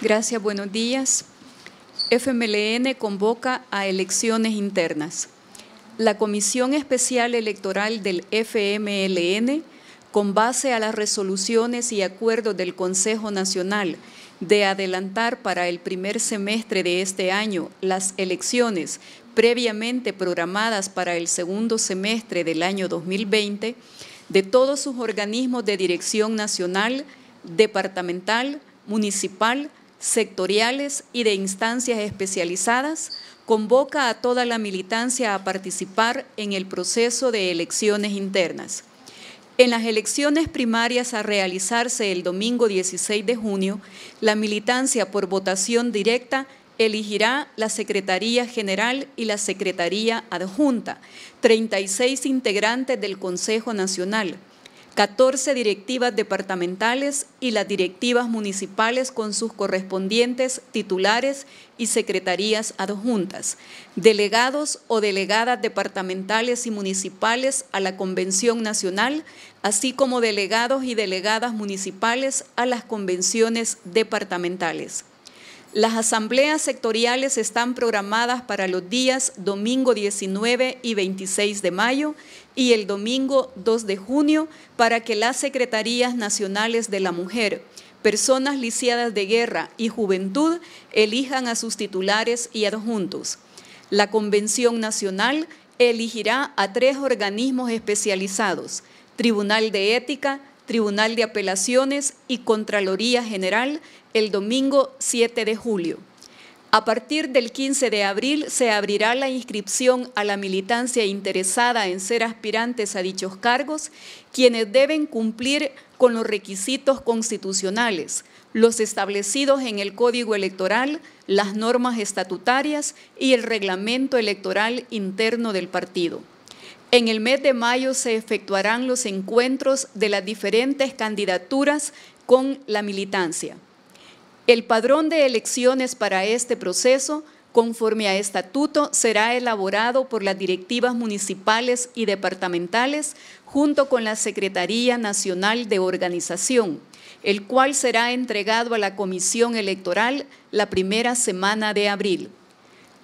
Gracias, buenos días. FMLN convoca a elecciones internas. La Comisión Especial Electoral del FMLN, con base a las resoluciones y acuerdos del Consejo Nacional de adelantar para el primer semestre de este año las elecciones previamente programadas para el segundo semestre del año 2020, de todos sus organismos de dirección nacional, departamental, municipal, sectoriales y de instancias especializadas, convoca a toda la militancia a participar en el proceso de elecciones internas. En las elecciones primarias a realizarse el domingo 16 de junio, la militancia por votación directa elegirá la Secretaría General y la Secretaría Adjunta, 36 integrantes del Consejo Nacional, 14 directivas departamentales y las directivas municipales con sus correspondientes titulares y secretarías adjuntas, delegados o delegadas departamentales y municipales a la Convención Nacional, así como delegados y delegadas municipales a las convenciones departamentales. Las asambleas sectoriales están programadas para los días domingo 19 y 26 de mayo y el domingo 2 de junio para que las Secretarías Nacionales de la Mujer, Personas Lisiadas de Guerra y Juventud elijan a sus titulares y adjuntos. La Convención Nacional elegirá a tres organismos especializados, Tribunal de Ética, Tribunal de Apelaciones y Contraloría General el domingo 7 de julio. A partir del 15 de abril se abrirá la inscripción a la militancia interesada en ser aspirantes a dichos cargos, quienes deben cumplir con los requisitos constitucionales, los establecidos en el Código Electoral, las normas estatutarias y el reglamento electoral interno del partido. En el mes de mayo se efectuarán los encuentros de las diferentes candidaturas con la militancia. El padrón de elecciones para este proceso, conforme a estatuto, será elaborado por las directivas municipales y departamentales junto con la Secretaría Nacional de Organización, el cual será entregado a la Comisión Electoral la primera semana de abril.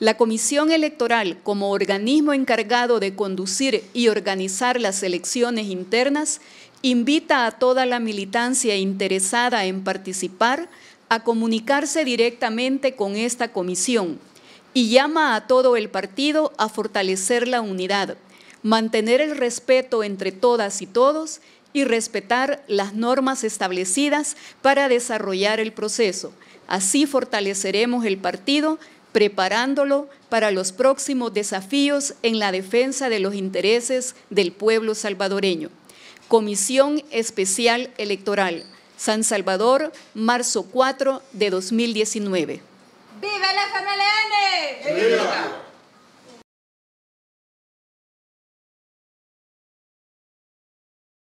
La Comisión Electoral, como organismo encargado de conducir y organizar las elecciones internas, invita a toda la militancia interesada en participar a comunicarse directamente con esta comisión y llama a todo el partido a fortalecer la unidad, mantener el respeto entre todas y todos y respetar las normas establecidas para desarrollar el proceso. Así fortaleceremos el partido preparándolo para los próximos desafíos en la defensa de los intereses del pueblo salvadoreño. Comisión Especial Electoral, San Salvador, marzo 4 de 2019. ¡Viva la FMLN! ¡Viva!